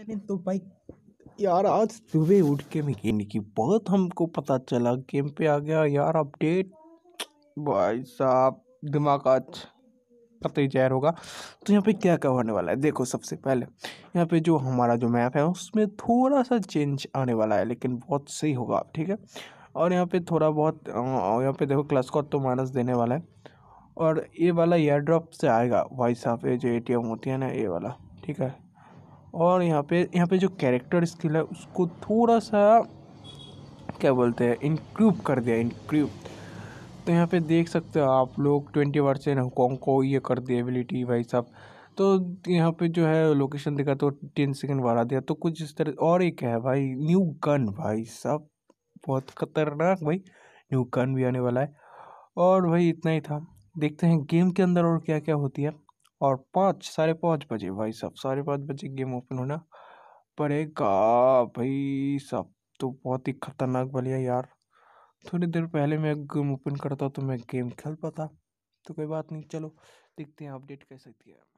करें तो भाई यार आज सुबह उठ के मैकेनिक की बहुत हमको पता चला गेम पे आ गया यार अपडेट भाई साहब दिमाग आज पता ही जहर होगा तो यहाँ पे क्या क्या होने वाला है देखो सबसे पहले यहाँ पे जो हमारा जो मैप है उसमें थोड़ा सा चेंज आने वाला है लेकिन बहुत सही होगा ठीक है और यहाँ पे थोड़ा बहुत यहाँ पे देखो क्लस कॉट तो माइनस देने वाला है और ये वाला एयर ड्रॉप से आएगा भाई साहब ये जो ए होती है ना ये वाला ठीक है और यहाँ पे यहाँ पे जो कैरेक्टर स्किल है उसको थोड़ा सा क्या बोलते हैं इंक्रूव कर दिया इंक्रूव तो यहाँ पे देख सकते हो आप लोग ट्वेंटी परसेंट हुकोंग को ये कर दिया एबिलिटी भाई साहब तो यहाँ पे जो है लोकेशन दिखा तो टेन सेकेंड बढ़ा दिया तो कुछ इस तरह और एक है भाई न्यू गन भाई साहब बहुत खतरनाक भाई न्यू गन भी आने वाला है और भाई इतना ही था देखते हैं गेम के अंदर और क्या क्या होती है और पाँच साढ़े पाँच बजे भाई साहब साढ़े पाँच बजे गेम ओपन होना पड़ेगा भाई साहब तो बहुत ही खतरनाक बलिया यार थोड़ी देर पहले मैं गेम ओपन करता तो मैं गेम खेल पाता तो कोई बात नहीं चलो देखते हैं अपडेट कैसे दिया है